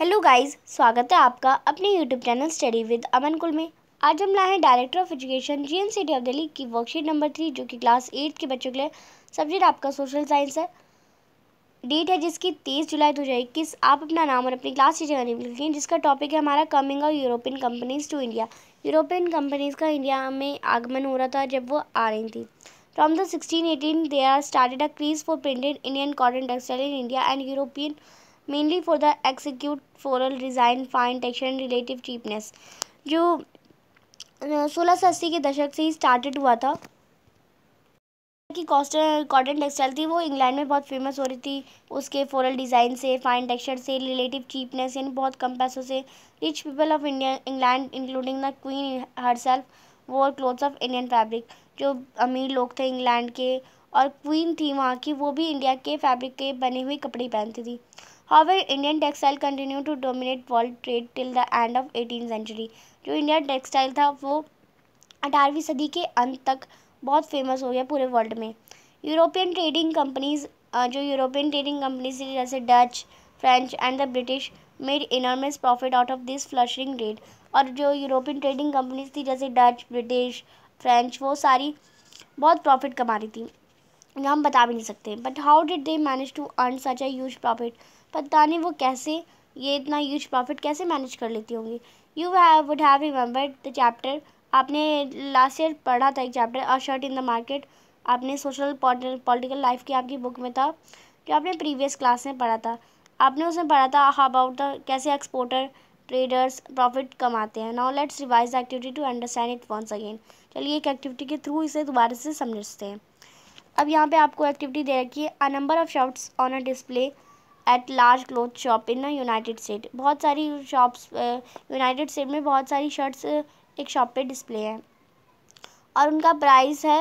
Hello guys स्वागत है आपका अपने YouTube channel study with Aman कुल में आज हम लाए हैं director of education G N C T of Delhi की वर्कशीट नंबर थ्री जो कि क्लास एट्थ के बच्चों के लिए सब्जेक्ट आपका सोशल साइंस है डेट है जिसकी तेईस जुलाई दो हज़ार इक्कीस आप अपना नाम और अपनी क्लास की जगह नहीं लिखें जिसका टॉपिक है हमारा कमिंग और European companies to India European companies का इंडिया में आगमन हो रहा था जब वो आ रही थी from the sixteen eighteen they are started a craze for printed Indian cotton textile in India and European mainly for the exquisite floral design fine texture and relative cheapness जो सोलह सौ अस्सी के दशक से ही स्टार्टेड हुआ था की कॉस्टन कॉटन टेक्सटाइल थी वो इंग्लैंड में बहुत फेमस हो रही थी उसके फोरल डिज़ाइन से फाइन टेक्सचर से रिलेटिव चीपनेस यानी बहुत कम पैसों से rich people of India England including the queen herself वो क्लोथ्स ऑफ इंडियन फैब्रिक जो अमीर लोग थे इंग्लैंड के और क्वीन थी वहाँ की वो भी इंडिया के फैब्रिक के बने हुए कपड़े पहनती थी However, Indian textile continued to dominate world trade till the end of 18th century. जो इंडियन टेक्सटाइल था वो अठारहवीं सदी के अंत तक बहुत फेमस हो गया पूरे वर्ल्ड में यूरोपियन ट्रेडिंग कंपनीज जो यूरोपियन ट्रेडिंग कंपनीज थी जैसे Dutch French and the British made enormous profit out of this flourishing trade और जो यूरोपियन ट्रेडिंग कंपनीज थी जैसे डच ब्रिटिश फ्रेंच वो सारी बहुत प्रॉफिट कमा रही थी हम बता भी नहीं सकते but how did they manage to earn such a profit पता नहीं वो कैसे ये इतना यूज प्रॉफिट कैसे मैनेज कर लेती होंगी you would have remembered the chapter आपने लास्ट ईयर पढ़ा था एक chapter a shirt in the market आपने सोशल पॉलिटिकल लाइफ की आपकी बुक में था जो आपने प्रीवियस क्लास में पढ़ा था आपने उसमें पढ़ा था अबाउट द कैसे एक्सपोर्टर ट्रेडर्स प्रॉफिट कमाते हैं now let's revise the activity to understand it once again चलिए एक एक्टिविटी के थ्रू इसे दोबारा से समझते हैं अब यहाँ पे आपको एक्टिविटी दे रखी है a number of shops on a display at large cloth shop in United State बहुत सारी शॉप्स यूनाइटेड स्टेट में बहुत सारी शर्ट्स एक शॉप पे डिस्प्ले हैं और उनका प्राइस है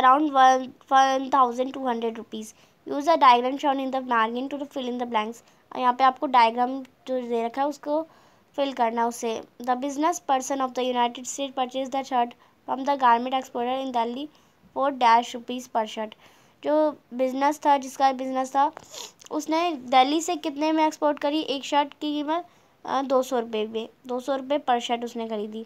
around one one thousand two hundred rupees use a diagram shown in the margin to fill in the blanks और यहाँ पे आपको डायग्राम जो दे रखा है उसको फिल करना है उसे the business person of the United State purchase the shirt from the garment exporter in Delhi और डैश रुपीज़ पर शर्ट जो बिज़नेस था जिसका बिज़नेस था उसने दिल्ली से कितने में एक्सपोर्ट करी एक शर्ट की कीमत दो सौ रुपये में दो सौ रुपये पर शर्ट उसने खरीदी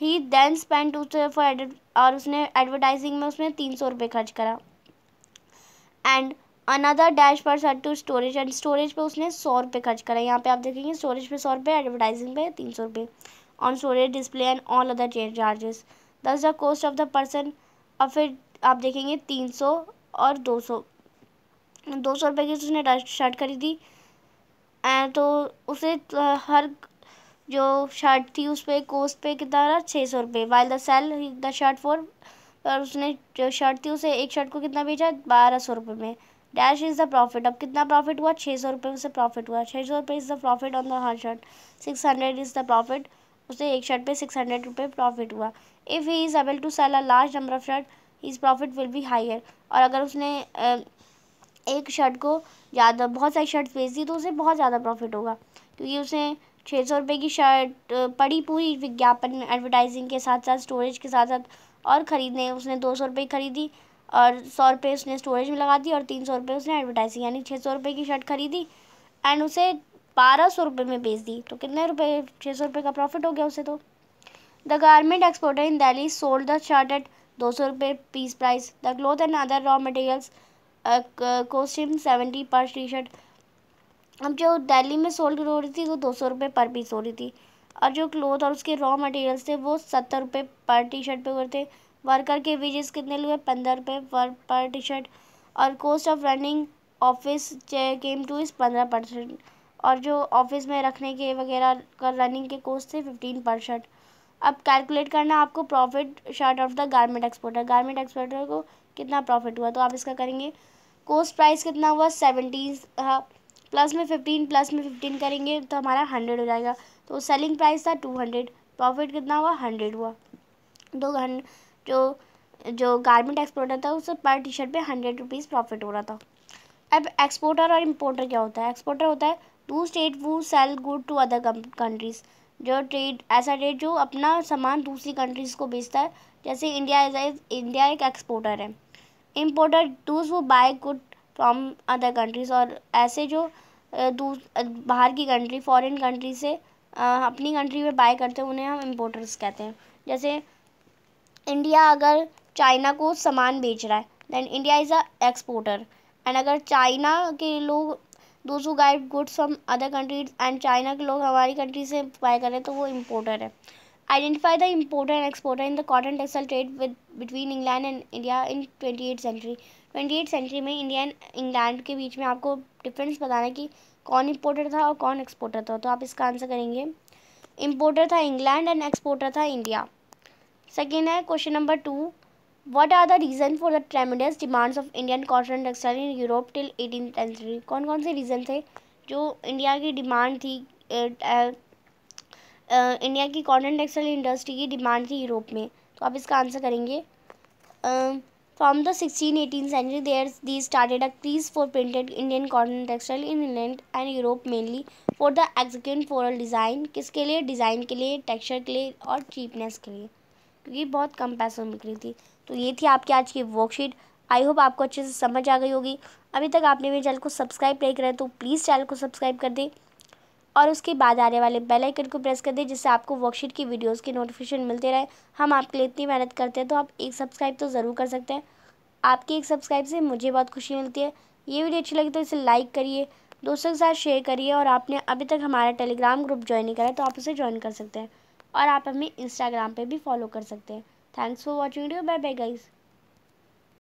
ही देन स्पेंड फॉर और उसने एडवर्टाइजिंग में उसने तीन सौ रुपये खर्च करा and another dash per shirt to storage and storage पे उसने सौ रुपये खर्च करा यहाँ पे आप देखेंगे स्टोरेज पे सौ रुपये एडवर्टाइजिंग पे तीन सौ रुपये on storage display and all other charges thus the cost of the person और फिर आप देखेंगे तीन सौ और दो सौ दो सौ रुपये की उसने शर्ट खरीदी तो उसे हर जो शर्ट थी उस पर कोस्ट पे कितना रहा छः सौ रुपये while the sell the shirt for और उसने जो शर्ट थी उसे एक शर्ट को कितना बेचा बारह सौ रुपये में डैश इज़ द प्रॉफिट अब कितना प्रॉफिट हुआ छः सौ रुपये उसे प्रॉफिट हुआ छः सौ रुपये is the profit on the her shirt six hundred is the profit उसे एक शर्ट पे सिक्स हंड्रेड रुपये प्रॉफिट हुआ if he is able to sell a large number of shirt is profit will be higher और अगर उसने एक shirt को ज़्यादा बहुत सारी शर्ट बेच दी तो उसे बहुत ज़्यादा प्रॉफिट होगा क्योंकि उसने छः सौ रुपये की शर्ट पड़ी पूरी विज्ञापन एडवर्टाइजिंग के साथ साथ स्टोरेज के साथ साथ और ख़रीदने उसने दो सौ रुपये खरीदी और सौ रुपये उसने स्टोरेज में लगा दी और तीन सौ रुपये उसने एडवर्टाइजिंग यानी छः सौ रुपये की शर्ट खरीदी एंड उसे बारह सौ रुपये में बेच दी तो कितने रुपए छः सौ रुपये का प्रॉफिट हो गया उसे तो the garment exporter in Delhi sold the shirt at दो सौ रुपये piece price the cloth and other raw materials costume seventy per T shirt अब जो दिल्ली में सोल्ड हो रही थी वो दो सौ रुपये पर पीस हो रही थी और जो क्लोथ और उसके रॉ मटेरियल्स थे वो सत्तर रुपये पर टी शर्ट पे हुए थे वर्कर के वेजेस कितने लिए पंद्रह रुपये पर पर टी शर्ट और cost of running office came to is पंद्रह परसेंट और जो ऑफिस में रखने के वगैरह का रनिंग के कोस्ट थे फिफ्टीन पर शर्ट अब कैलकुलेट करना आपको profit shirt of the garment exporter garment exporter को कितना प्रॉफिट हुआ तो आप इसका करेंगे कोस्ट प्राइस कितना हुआ सेवेंटीन हाँ प्लस में फिफ्टीन प्लस में फिफ्टीन करेंगे तो हमारा हंड्रेड हो जाएगा तो सेलिंग प्राइस था टू हंड्रेड प्रॉफिट कितना हुआ हंड्रेड हुआ दो तो घन जो जो गारमेंट एक्सपोर्टर था उससे पर टी शर्ट पर हंड्रेड रुपीज़ प्रॉफिट हो रहा था अब एक्सपोर्टर और इम्पोर्टर क्या होता है एक्सपोर्टर होता है टू स्टेट वो sell good to other countries जो ट्रेड ऐसा ट्रेड जो अपना सामान दूसरी कंट्रीज़ को बेचता है जैसे इंडिया इज इंडिया एक एक्सपोर्टर है इम्पोर्टर दूस वो buy good from other countries और ऐसे जो बाहर की कंट्री फॉरेन कंट्री से अपनी कंट्री में बाय करते हैं उन्हें हम इम्पोर्टर्स कहते हैं जैसे इंडिया अगर चाइना को सामान बेच रहा है than India is a exporter and अगर चाइना के लोग those guide goods from other countries and China के लोग हमारी कंट्री से बाई करें तो वो इम्पोर्टर है identify the importer and exporter in the cotton textile trade with between England and India in twenty eight century twenty eight century में India and England के बीच में आपको डिफरेंस बताना है कि कौन इम्पोर्टर था और कौन एक्सपोर्टर था तो आप इसका आंसर करेंगे इम्पोर्टर था इंग्लैंड एंड एक्सपोर्टर था इंडिया सेकेंड है question number two what are the reason for the tremendous demands of Indian cotton textile in Europe till eighteen century कौन कौन से रीज़न थे जो इंडिया की डिमांड थी इंडिया की कॉटन टेक्सटाइल इंडस्ट्री की डिमांड थी यूरोप में तो आप इसका आंसर करेंगे from the sixteen eighteen century there the started a craze for printed Indian cotton textile in England and Europe mainly for the exquisite for design किसके लिए design के लिए टेक्सचर के लिए और चीपनेस के लिए क्योंकि बहुत कम पैसों में रही थी तो ये थी आपकी आज की वर्कशीट आई होप आपको अच्छे से समझ आ गई होगी अभी तक आपने मेरे चैनल को सब्सक्राइब नहीं करा तो प्लीज़ चैनल को सब्सक्राइब कर दें और उसके बाद आने वाले बेल आइकन को प्रेस कर दें जिससे आपको वर्कशीट की वीडियोस के नोटिफिकेशन मिलते रहे हम आपके लिए इतनी मेहनत करते हैं तो आप एक सब्सक्राइब तो ज़रूर कर सकते हैं आपके एक सब्सक्राइब से मुझे बहुत खुशी मिलती है ये वीडियो अच्छी लगी तो इसे लाइक करिए दोस्तों के साथ शेयर करिए और आपने अभी तक हमारा टेलीग्राम ग्रुप ज्वाइन नहीं करा तो आप उसे ज्वाइन कर सकते हैं और आप हमें इंस्टाग्राम पर भी फॉलो कर सकते हैं Thanks for watching video. Bye bye guys.